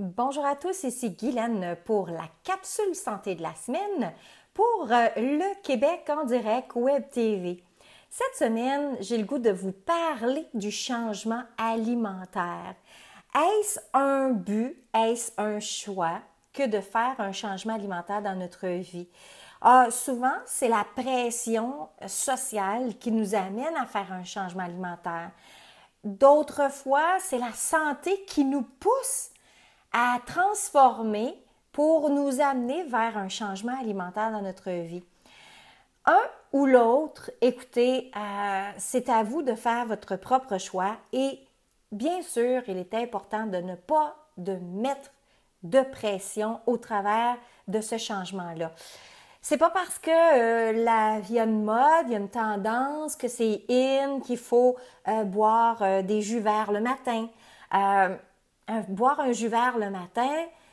Bonjour à tous, ici Guylaine pour la capsule santé de la semaine pour euh, le Québec en direct Web TV. Cette semaine, j'ai le goût de vous parler du changement alimentaire. Est-ce un but, est-ce un choix que de faire un changement alimentaire dans notre vie? Ah, souvent, c'est la pression sociale qui nous amène à faire un changement alimentaire. D'autres fois, c'est la santé qui nous pousse à transformer pour nous amener vers un changement alimentaire dans notre vie. Un ou l'autre, écoutez, euh, c'est à vous de faire votre propre choix et bien sûr, il est important de ne pas de mettre de pression au travers de ce changement-là. C'est pas parce que euh, la vie y a une mode, il y a une tendance, que c'est in, qu'il faut euh, boire des jus verts le matin. Euh, boire un jus vert le matin,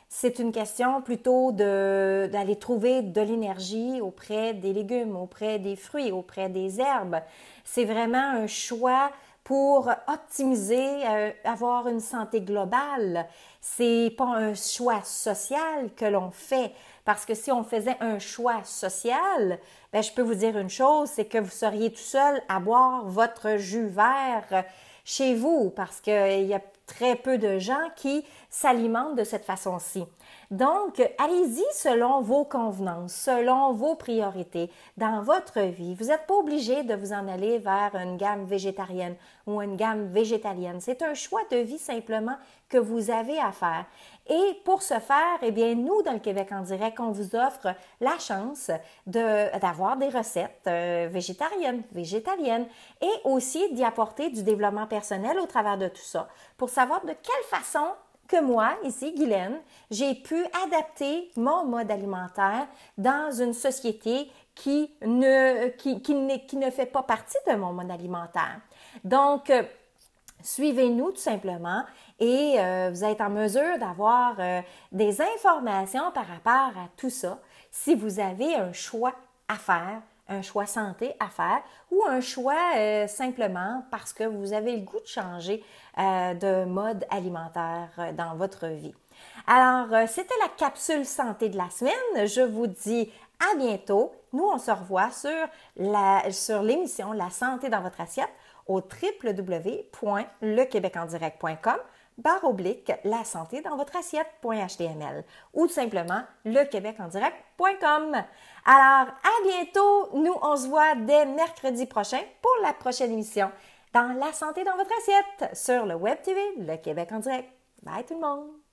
c'est une question plutôt d'aller trouver de l'énergie auprès des légumes, auprès des fruits, auprès des herbes. C'est vraiment un choix pour optimiser, euh, avoir une santé globale. C'est pas un choix social que l'on fait. Parce que si on faisait un choix social, ben, je peux vous dire une chose, c'est que vous seriez tout seul à boire votre jus vert chez vous parce qu'il y a très peu de gens qui s'alimentent de cette façon-ci. Donc, allez-y selon vos convenances, selon vos priorités dans votre vie. Vous n'êtes pas obligé de vous en aller vers une gamme végétarienne ou une gamme végétalienne. C'est un choix de vie simplement que vous avez à faire. Et pour ce faire, eh bien, nous, dans le Québec en direct, on vous offre la chance d'avoir des recettes euh, végétariennes, végétaliennes et aussi d'y apporter du développement personnel personnel au travers de tout ça, pour savoir de quelle façon que moi, ici, Guylaine, j'ai pu adapter mon mode alimentaire dans une société qui ne, qui, fait pas partie de mon mode alimentaire. Donc, euh, suivez-nous tout simplement et euh, vous êtes en mesure d'avoir euh, des informations par rapport à tout ça si vous avez un choix à faire un choix santé à faire ou un choix euh, simplement parce que vous avez le goût de changer euh, de mode alimentaire euh, dans votre vie. Alors, c'était la capsule santé de la semaine. Je vous dis à bientôt. Nous, on se revoit sur, sur l'émission La santé dans votre assiette au www.lequebecendirect.com barre oblique la santé dans votre assiette.html ou tout simplement lequebecendirect.com. Alors, à bientôt. Nous, on se voit dès mercredi prochain pour la prochaine émission dans La santé dans votre assiette sur le Web TV Le Québec en direct. Bye tout le monde!